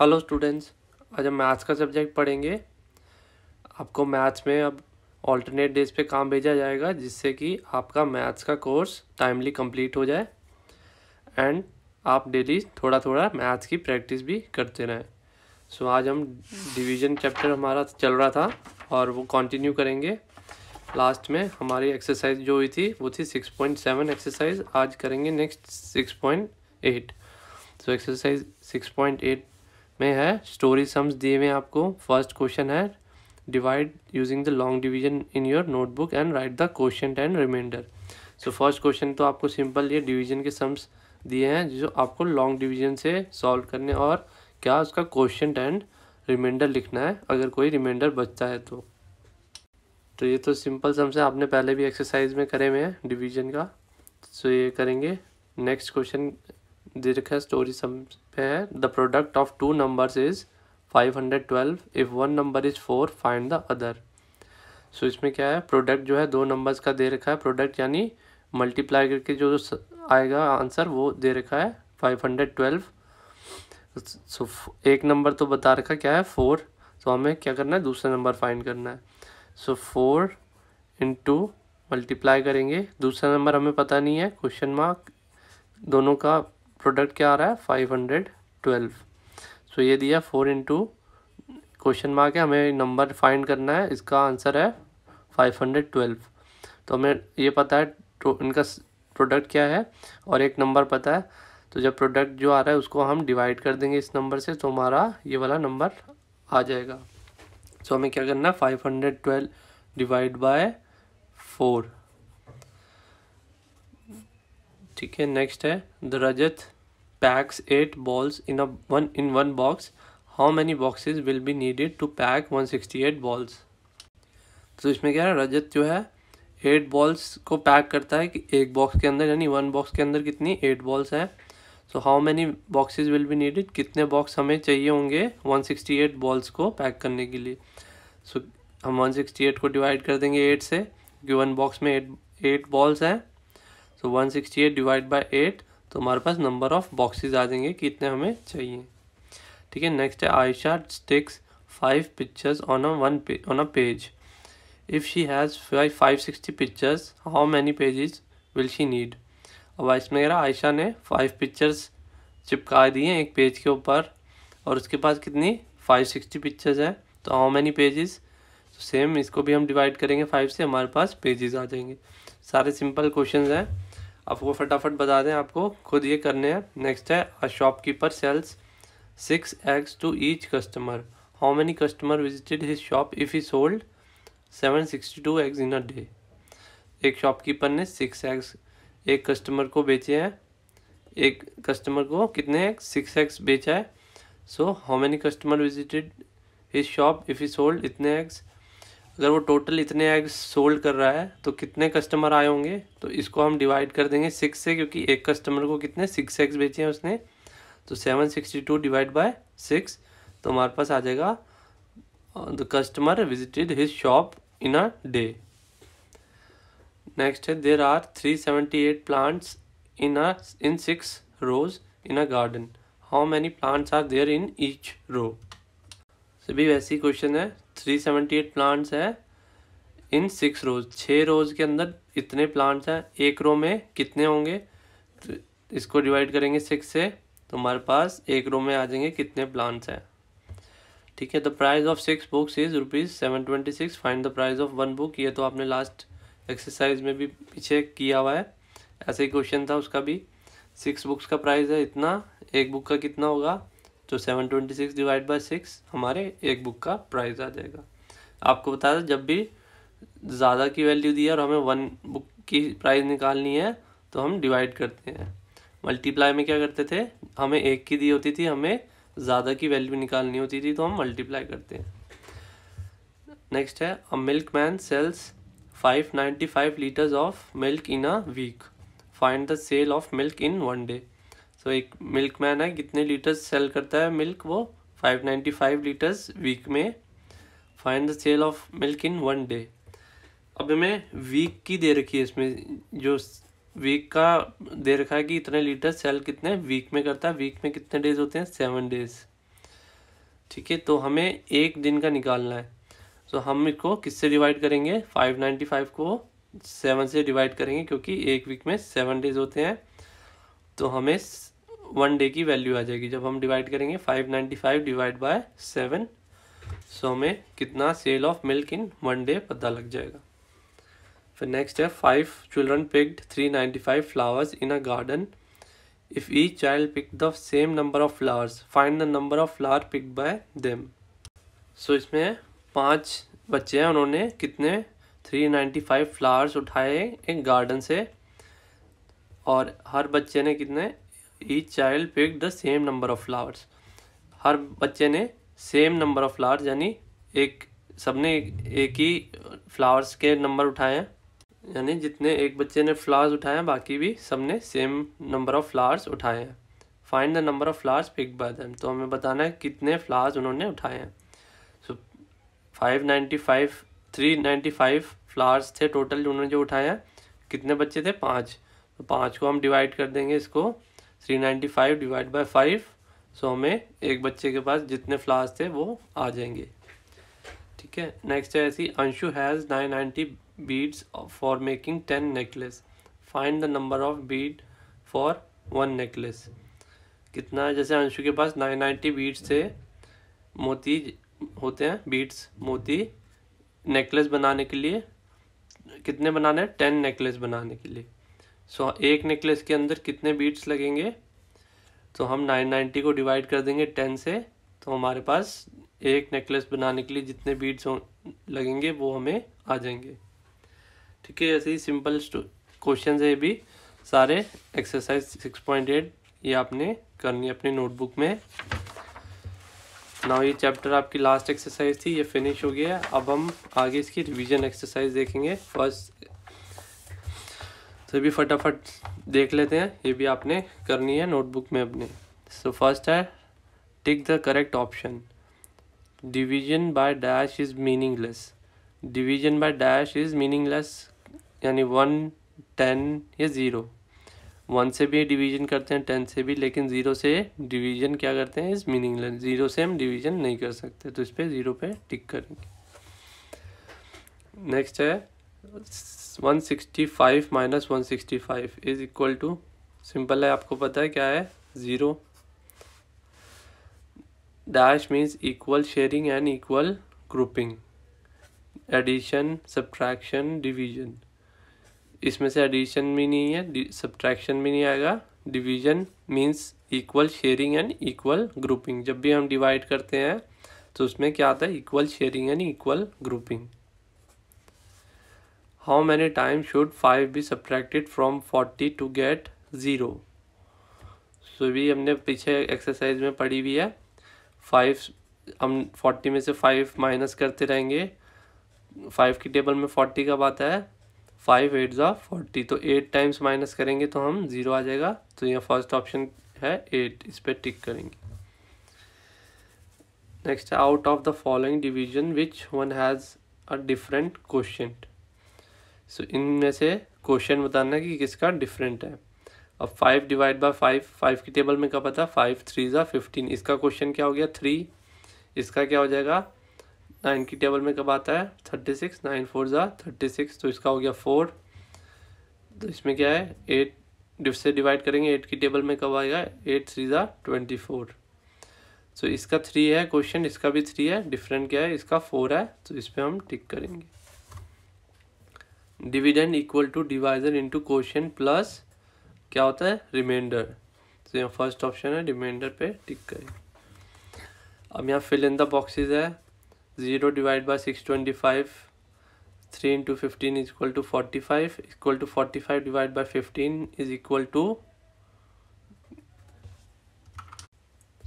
hello students आज हम maths का सब्जेक्ट पढ़ेंगे आपको मैथ्स में अब ऑल्टरनेट डेज पे काम भेजा जाएगा जिससे कि आपका मैथ्स का कोर्स टाइमली कंप्लीट हो जाए एंड आप डेली थोड़ा थोड़ा मैथ्स की प्रैक्टिस भी करते रहें सो आज हम डिवीजन चैप्टर हमारा चल रहा था और वो कंटिन्यू करेंगे लास्ट में हमारी एक्सरसाइज जो हुई थी वो थी सिक्स पॉइंट सेवन एक्सरसाइज आज करेंगे next six point eight so exercise six point eight में है स्टोरी सम्स दिए हुए आपको फर्स्ट क्वेश्चन है divide using the long division in your notebook and write the question and remainder so first question तो आपको सिंपल ये division के सम्स दिए हैं जो आपको लॉन्ग डिवीजन से सॉल्व करने और क्या उसका क्वेश्चन एंड रिमाइंडर लिखना है अगर कोई रिमाइंडर बचता है तो तो ये तो सिंपल सम्स है आपने पहले भी एक्सरसाइज में करे हुए हैं डिवीजन का सो so ये करेंगे नेक्स्ट क्वेश्चन दे रखा है स्टोरी सम पे है the product of two numbers is five hundred twelve if one number is four find the other so इसमें क्या है प्रोडक्ट जो है दो नंबर्स का दे रखा है प्रोडक्ट यानी मल्टीप्लाई करके जो आएगा आंसर वो दे रखा है फाइव हंड्रेड ट्वेल्व सो एक नंबर तो बता रखा क्या है फोर तो हमें क्या करना है दूसरा नंबर फाइंड करना है सो फोर इंटू मल्टीप्लाई करेंगे दूसरा नंबर हमें पता नहीं है क्वेश्चन मार्क दोनों का प्रोडक्ट क्या आ रहा है फाइव हंड्रेड ट्वेल्व सो ये दिया फोर इंटू क्वेश्चन मार्क है हमें नंबर फाइंड करना है इसका आंसर है फाइव हंड्रेड ट्वेल्व तो हमें ये पता है तो इनका प्रोडक्ट क्या है और एक नंबर पता है तो जब प्रोडक्ट जो आ रहा है उसको हम डिवाइड कर देंगे इस नंबर से तो हमारा ये वाला नंबर आ जाएगा सो so, हमें क्या करना है five hundred twelve divide by four ठीक है नेक्स्ट है the Rajat packs eight balls in a one in one box how many boxes will be needed to pack one sixty eight balls तो इसमें क्या है रजत जो है एट बॉल्स को पैक करता है कि एक बॉक्स के अंदर यानी वन बॉक्स के अंदर कितनी एट बॉल्स हैं so how many boxes will be needed कितने बॉक्स हमें चाहिए होंगे वन सिक्सटी एट बॉल्स को पैक करने के लिए सो so, हम एट को डिवाइड कर देंगे एट से क्योंकि वन बॉक्स में एट एट बॉल्स हैं so one sixty eight divide by eight तो हमारे पास नंबर ऑफ बॉक्सेस आ जाएंगे कितने हमें चाहिए ठीक है नेक्स्ट है Ayesha takes five pictures on a one on a page if she has five sixty pictures how many pages will she need अब इसमें कह रहा आयशा ने फाइव पिक्चर्स चिपका दी हैं एक पेज के ऊपर और उसके पास कितनी फाइव सिक्सटी पिक्चर्स है तो हाउ मैनी पेजेस सेम इसको भी हम डिवाइड करेंगे फाइव से हमारे पास पेजेस आ जाएंगे सारे सिंपल क्वेश्चन हैं आप वो फटाफट बता दें आपको खुद ये करने हैं नेक्स्ट है a shopkeeper sells six eggs to each customer how many customer visited his shop if he sold seven sixty two eggs in a day एक शॉपकीपर ने सिक्स एग्स एक कस्टमर को बेचे हैं एक कस्टमर को कितने सिक्स एग्स बेचा है so how many customer visited his shop if he sold इतने एग्स अगर वो टोटल इतने एग्स सोल्ड कर रहा है तो कितने कस्टमर आए होंगे तो इसको हम डिवाइड कर देंगे सिक्स से क्योंकि एक कस्टमर को कितने सिक्स एग्स बेचे हैं उसने तो seven sixty two divide by six तो हमारे पास आ जाएगा the customer visited his shop in a day next है there are three seventy eight plants in a in six rows in a garden how many plants are there in each row सभी वैसी question है three seventy eight plants है इन six रोज छः रोज के अंदर इतने plants हैं एक रो में कितने होंगे तो इसको डिवाइड करेंगे सिक्स से तो हमारे पास एक रो में आ जाएंगे कितने प्लांट्स हैं ठीक है the price of six books is rupees seven twenty six find the price of one book ये तो आपने लास्ट एक्सरसाइज में भी पीछे किया हुआ है ऐसे ही क्वेश्चन था उसका भी सिक्स बुक्स का प्राइस है इतना एक बुक का कितना होगा तो seven twenty six divide by six हमारे एक बुक का प्राइस आ जाएगा आपको बता दें जब भी ज़्यादा की वैल्यू दी है और हमें वन बुक की प्राइस निकालनी है तो हम डिवाइड करते हैं मल्टीप्लाई में क्या करते थे हमें एक की दी होती थी हमें ज़्यादा की वैल्यू निकालनी होती थी तो हम मल्टीप्लाई करते हैं नेक्स्ट है a milkman sells five ninety five litres of milk in a week find the sale of milk in one day तो एक मिल्क मैन है कितने लीटर्स सेल करता है मिल्क वो five ninety five litres week में find the sale of milk in one day अब हमें वीक की दे रखी है इसमें जो वीक का दे रखा है कि इतने लीटर सेल कितने वीक में करता है वीक में कितने डेज होते हैं सेवन डेज ठीक है तो हमें एक दिन का निकालना है तो so, हम इसको किससे डिवाइड करेंगे फाइव नाइन्टी फाइव को सेवन से डिवाइड करेंगे क्योंकि एक वीक में सेवन डेज होते हैं तो हमें वन डे की वैल्यू आ जाएगी जब हम डिवाइड करेंगे five ninety five divide by seven so हमें कितना sale of milk in one day पता लग जाएगा फिर नेक्स्ट है five children picked three ninety five flowers in a garden if each child pick the same number of flowers find the number of flower pick by them so इसमें पाँच बच्चे हैं उन्होंने कितने थ्री नाइन्टी फाइव फ्लावर्स उठाए एक garden से और हर बच्चे ने कितने each child pick the same number of flowers हर बच्चे ने सेम नंबर ऑफ फ्लावर्स यानी एक सबने एक ही फ्लावर्स के नंबर उठाए हैं यानी जितने एक बच्चे ने फ्लावर्स उठाए हैं बाकी भी सबने सेम नंबर ऑफ फ्लावर्स उठाए हैं find the number of flowers pick by them तो हमें बताना है कितने फ्लावर्स उन्होंने उठाए हैं so five ninety five three ninety five flowers थे टोटल उन्होंने जो उठाए हैं कितने बच्चे थे पाँच तो पाँच को हम डिवाइड कर देंगे इसको three ninety five divide by five so में एक बच्चे के पास जितने फ्लावर्स थे वो आ जाएंगे ठीक है नेक्स्ट है ऐसी Anshu has nine ninety beads for making ten necklace find the number of bead for one necklace कितना जैसे अंशु के पास नाइन नाइन्टी बीड्स थे मोती होते हैं बीड्स मोती नेकलेस बनाने के लिए कितने बनाने हैं टेन नेकलेस बनाने के लिए सो so, एक नेकलेस के अंदर कितने बीट्स लगेंगे तो हम 990 को डिवाइड कर देंगे 10 से तो हमारे पास एक नेकलेस बनाने के लिए जितने बीट्स लगेंगे वो हमें आ जाएंगे ठीक है ऐसे ही सिंपल क्वेश्चन है भी सारे एक्सरसाइज 6.8 ये आपने करनी है अपने नोटबुक में नाउ ये चैप्टर आपकी लास्ट एक्सरसाइज थी ये फिनिश हो गया अब हम आगे इसकी रिविजन एक्सरसाइज देखेंगे फर्स्ट तो भी फटाफट देख लेते हैं ये भी आपने करनी है नोटबुक में अपने सो फर्स्ट है tick the correct option division by dash is meaningless division by dash is meaningless यानी वन टेन या ज़ीरो वन से भी डिवीजन करते हैं टेन से भी लेकिन ज़ीरो से डिवीजन क्या करते हैं इज़ मीनिंगलेस ज़ीरो से हम डिवीजन नहीं कर सकते तो इस पर ज़ीरो पे टिक करेंगे नेक्स्ट है one sixty five minus one sixty five is equal to simple है आपको पता है क्या है zero dash means equal sharing and equal grouping addition subtraction division इसमें से एडिशन भी नहीं है सब्ट्रैक्शन भी नहीं आएगा division means equal sharing and equal grouping जब भी हम डिवाइड करते हैं तो उसमें क्या आता है equal sharing and equal grouping how many times should 5 be subtracted from 40 to get 0 so so, भी हमने पीछे एक्सरसाइज में पढ़ी हुई है फाइव हम फोर्टी में से फाइव माइनस करते रहेंगे फाइव की टेबल में फोर्टी का बात है फाइव एट ज़ा फोर्टी तो एट टाइम्स माइनस करेंगे तो हम ज़ीरो आ जाएगा तो यहाँ फर्स्ट ऑप्शन है एट इस पर टिक करेंगे next out of the following division which one has a different question so so, इनमें से क्वेश्चन बताना है कि किसका डिफरेंट है अब five divide by five five की टेबल में क्या पता फाइव थ्री ज़ा फिफ्टीन इसका क्वेश्चन क्या हो गया थ्री इसका क्या हो जाएगा नाइन की टेबल में कब आता है थर्टी सिक्स नाइन फोर ज़ा थर्टी सिक्स तो इसका हो गया फोर तो इसमें क्या है एट से डिवाइड करेंगे एट की टेबल में कब आएगा एट थ्री ज़ा ट्वेंटी फोर सो इसका थ्री है क्वेश्चन इसका भी थ्री है डिफरेंट क्या है इसका फोर है तो इस पर हम टिक करेंगे dividend equal to divisor into question plus क्या होता है रिमाइंडर तो यहाँ फर्स्ट ऑप्शन है रिमाइंडर पे टिक करें अब यहाँ फिल इन द बॉक्सेस है zero divide by six twenty five three into fifteen is equal to forty five equal to forty five divide by fifteen is equal to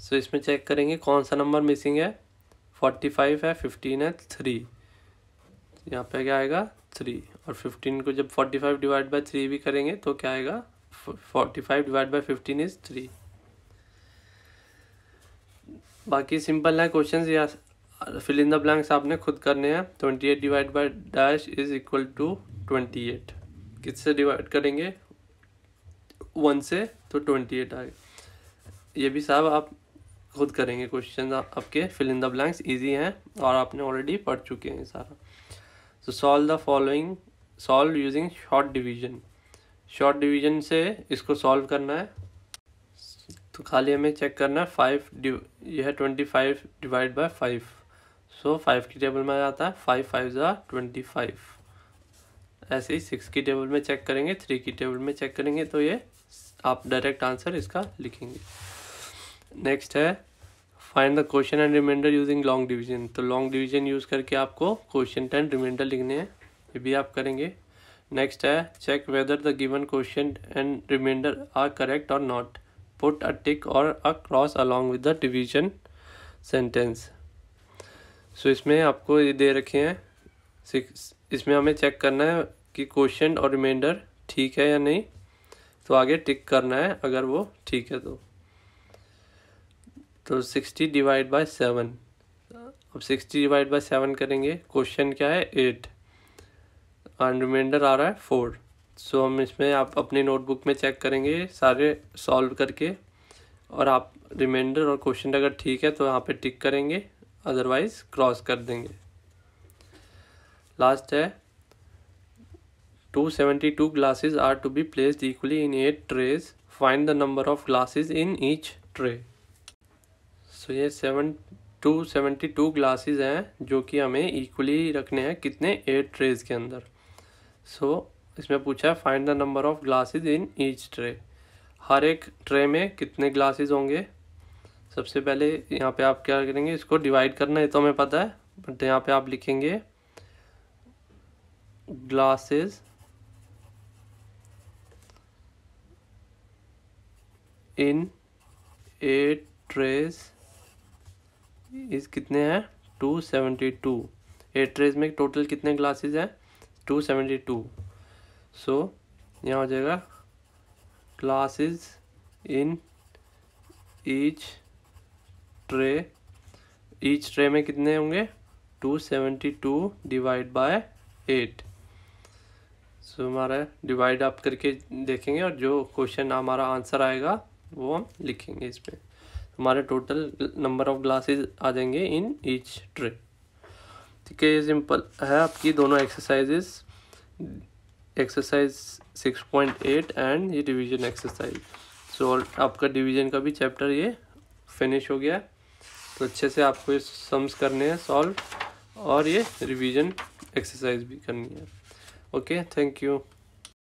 so इसमें check करेंगे कौन सा नंबर मिसिंग है forty five है fifteen है three यहाँ पे क्या आएगा थ्री और फिफ्टीन को जब forty five divide by three भी करेंगे तो क्या आएगा forty five divide by fifteen is three बाकी सिंपल है क्वेश्चन या फिल इन द ब्लैंक्स आपने खुद करने हैं twenty eight divide by dash is equal to twenty eight किससे डिवाइड करेंगे वन से तो ट्वेंटी एट आएगा ये भी साहब आप खुद करेंगे क्वेश्चन आपके fill in the blanks easy हैं और आपने ऑलरेडी पढ़ चुके हैं सारा so solve the following solve using short division short division से इसको सॉल्व करना है तो खाली हमें चेक करना है फाइव यह है twenty five divide by five so five की टेबल में आ जाता है फाइव फाइव ज़ा ट्वेंटी फाइव ऐसे ही सिक्स की टेबल में चेक करेंगे थ्री की टेबल में चेक करेंगे तो ये आप डायरेक्ट आंसर इसका लिखेंगे नेक्स्ट है find the question and remainder using long division तो लॉन्ग डिवीजन यूज़ करके आपको क्वेश्चन एंड रिमाइंडर लिखने हैं ये भी आप करेंगे नेक्स्ट है check whether the given question and remainder are correct और नॉट पुट अ टिक और a cross along with the division sentence so इसमें आपको ये दे रखे हैं इसमें हमें चेक करना है कि क्वेश्चन और रिमाइंडर ठीक है या नहीं तो आगे टिक करना है अगर वो ठीक है तो तो सिक्सटी डिवाइड बाय सेवन अब सिक्सटी डिवाइड बाय सेवन करेंगे क्वेश्चन क्या है एट एंड रिमाइंडर आ रहा है फोर सो हम इसमें आप अपने नोटबुक में चेक करेंगे सारे सॉल्व करके और आप रिमाइंडर और क्वेश्चन अगर ठीक है तो यहाँ पे टिक करेंगे अदरवाइज़ क्रॉस कर देंगे लास्ट है two seventy two glasses are to be placed equally in eight trays find the number of glasses in each tray so ये seven two seventy two glasses हैं जो कि हमें इक्वली रखने हैं कितने एट ट्रेज के अंदर सो so, इसमें पूछा है find the number of glasses in each tray हर एक ट्रे में कितने ग्लासेस होंगे सबसे पहले यहाँ पे आप क्या करेंगे इसको डिवाइड करना है तो हमें पता है बट यहाँ पे आप लिखेंगे ग्लासेस इन एट ट्रेस इस कितने हैं two seventy two eight trays में टोटल कितने ग्लासेस हैं टू सेवेंटी टू सो यहाँ हो जाएगा glasses in each tray each tray में कितने होंगे two seventy two divide by eight so हमारा डिवाइड आप करके देखेंगे और जो क्वेश्चन हमारा आंसर आएगा वो हम लिखेंगे इसमें हमारे टोटल नंबर ऑफ ग्लासेस आ जाएंगे इन ईच ट्रे ठीक है ये सिंपल है आपकी दोनों exercises exercise six point eight and ये डिवीजन एक्सरसाइज सो आपका डिवीजन का भी चैप्टर ये फिनिश हो गया है तो अच्छे से आपको ये सम्स करने हैं सॉल्व और ये रिवीजन एक्सरसाइज भी करनी है ओके थैंक यू